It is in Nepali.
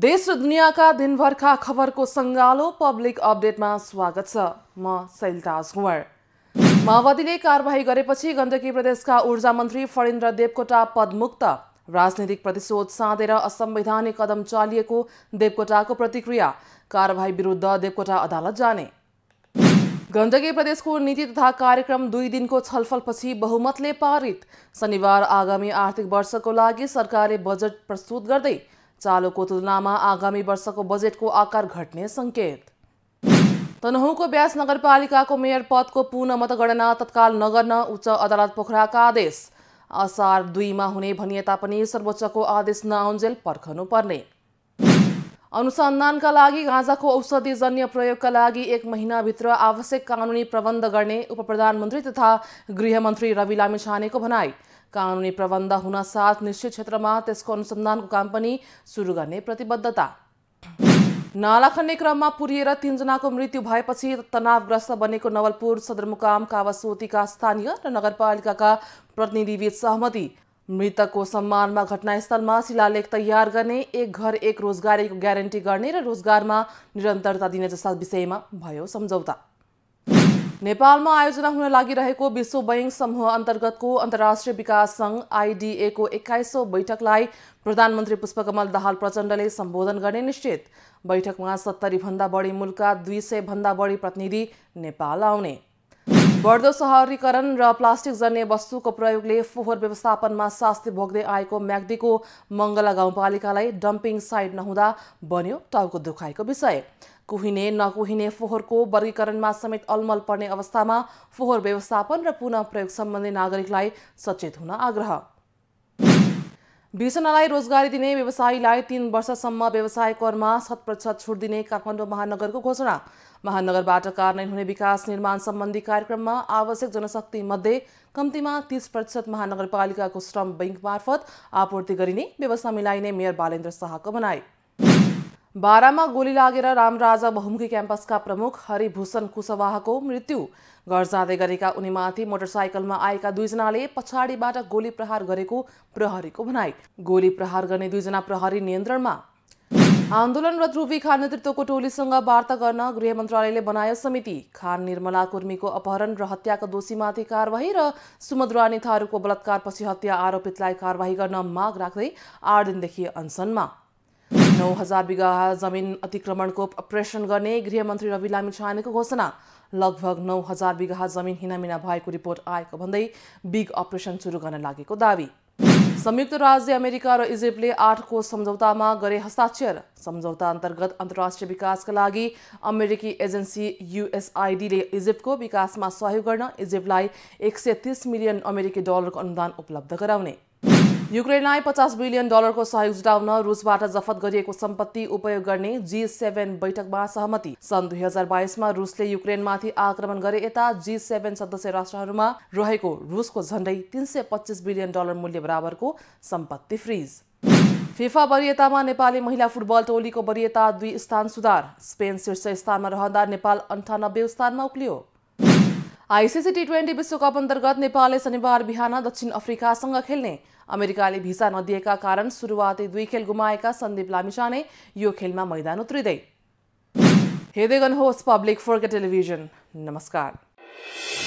देश र दुनियाँका दिनभरका खबरको सङ्गालो पब्लिक अपडेटमा स्वागत छ म शैलताज कुँवर माओवादीले कारवाही गरेपछि गण्डकी प्रदेशका ऊर्जा मन्त्री फरेन्द्र देवकोटा पदमुक्त राजनीतिक प्रतिशोध साँधेर असंवैधानिक कदम चालिएको देवकोटाको प्रतिक्रिया कारवाही विरुद्ध देवकोटा अदालत जाने गण्डकी प्रदेशको नीति तथा कार्यक्रम दुई दिनको छलफलपछि बहुमतले पारित शनिबार आगामी आर्थिक वर्षको लागि सरकारले बजेट प्रस्तुत गर्दै चालुको तुलनामा आगामी वर्षको बजेटको आकार घट्ने सङ्केत तनहुँको ब्यास नगरपालिकाको मेयर पदको पुनः मतगणना तत्काल नगर्न उच्च अदालत पोखराका आदेश असार दुईमा हुने भनिए तापनि सर्वोच्चको आदेश नआउन्जेल पर्खनु पर्ने अनुसन्धानका लागि गाँजाको औषधिजन्य प्रयोगका लागि एक महिनाभित्र आवश्यक कानुनी प्रबन्ध गर्ने उप प्रधानमन्त्री तथा गृहमन्त्री रवि लामिछानेको भनाई कानुनी प्रबन्ध हुनसाथ निश्चित क्षेत्रमा त्यसको अनुसन्धानको काम पनि सुरु गर्ने प्रतिबद्धता नाला खन्ने क्रममा पुरिएर तिनजनाको मृत्यु भएपछि तनावग्रस्त बनेको नवलपुर सदरमुकाम कावासोतीका स्थानीय र नगरपालिकाका प्रतिनिधिबीच सहमति मृतकको सम्मानमा घटनास्थलमा शिलालेख तयार गर्ने एक घर एक रोजगारीको ग्यारेन्टी गर्ने र रोजगारमा निरन्तरता दिने जस्ता विषयमा भयो सम्झौता नेपालमा आयोजना हुन लागिरहेको विश्व बैङ्क समूह अन्तर्गतको अन्तर्राष्ट्रिय विकास सङ्घ आइडिएको एक्काइसौँ बैठकलाई प्रधानमन्त्री पुष्पकमल दाहाल प्रचण्डले सम्बोधन गर्ने निश्चित बैठकमा भन्दा बढी मुलका दुई सय भन्दा बढी प्रतिनिधि नेपाल आउने बढ्दो सहरीकरण र प्लास्टिक जन्य वस्तुको प्रयोगले फोहोर व्यवस्थापनमा शास्ति भोग्दै आएको म्याग्दीको मङ्गला गाउँपालिकालाई डम्पिङ साइट नहुँदा बन्यो टाउको दुखाएको विषय कुहिने नकुहिने फोहोरको वर्गीकरणमा समेत अलमल पर्ने अवस्थामा फोहोर व्यवस्थापन र पुनः प्रयोग सम्बन्धी नागरिकलाई सचेत हुन आग्रह भीषणलाई रोजगारी दिने व्यवसायीलाई तीन वर्षसम्म व्यवसाय करमा शत प्रतिशत छुट दिने काठमाडौँ महानगरको घोषणा महानगरबाट कार्यान्वयन हुने विकास निर्माण सम्बन्धी कार्यक्रममा आवश्यक जनशक्ति मध्ये कम्तीमा तीस प्रतिशत महानगरपालिकाको श्रम बैङ्क मार्फत आपूर्ति गरिने व्यवस्था मिलाइने मेयर बालेन्द्र शाहको भनाई बारामा गोली लागेर रामराजा बहुमुखी क्याम्पसका प्रमुख हरिभूषण कुशवाहको मृत्यु घर जाँदै गरेका उनीमाथि मोटरसाइकलमा आएका दुईजनाले पछाडिबाट गोली प्रहार गरेको प्रहरीको भनाई गोली प्रहार गर्ने दुईजना प्रहरी नियन्त्रणमा आन्दोलन र ध्रुवी खान नेतृत्वको टोलीसँग वार्ता गर्न गृह मन्त्रालयले बनायो समिति खान निर्मला कुर्मीको अपहरण र हत्याको दोषीमाथि कारवाही र सुमद्रानी थारूको थारूको बलात्कारपछि हत्या आरोपितलाई कारवाही गर्न माग राख्दै आठ दिनदेखि अनसनमा नौ हजार बिघा जमिन अतिक्रमणको अपरेसन गर्ने गृहमन्त्री रवि लामी छानेको घोषणा लगभग नौ हजार बिघा जमिन हिनामिना भएको रिपोर्ट आएको भन्दै बिग अपरेसन सुरु गर्न लागेको दावी संयुक्त राज्य अमेरिका र इजिप्टले आठको सम्झौतामा गरे हस्ताक्षर सम्झौता अन्तर्गत अन्तर्राष्ट्रिय विकासका लागि अमेरिकी एजेन्सी युएसआइडीले इजिप्टको विकासमा सहयोग गर्न इजिप्टलाई एक सय तिस मिलियन अमेरिकी डलरको अनुदान उपलब्ध गराउने युक्रेनलाई पचास बिलियन डलरको सहयोग जुटाउन रुसबाट जफत गरिएको सम्पत्ति उपयोग गर्ने जी सेभेन बैठकमा सहमति सन् दुई हजार बाइसमा रुसले युक्रेनमाथि आक्रमण गरे यता जी सेभेन सदस्य राष्ट्रहरूमा रहेको रुसको झण्डै तिन सय पच्चिस बिलियन डलर मूल्य बराबरको सम्पत्ति फ्रिज फिफा वरियतामा नेपाली महिला फुटबल टोलीको वरियता दुई स्थान सुधार स्पेन शीर्ष स्थानमा रहँदा नेपाल अन्ठानब्बे स्थानमा उक्लियो आइसिसी टी ट्वेन्टी विश्वकप अन्तर्गत नेपालले शनिबार बिहान दक्षिण अफ्रिकासँग खेल्ने अमेरिकाले भिसा नदिएका कारण सुरुवाती दुई खेल गुमाएका सन्दीप लामिसाने यो खेलमा मैदान उत्रिँदै हेर्दै गर्नुहोस् पब्लिक फोर्के टेलिभिजन नमस्कार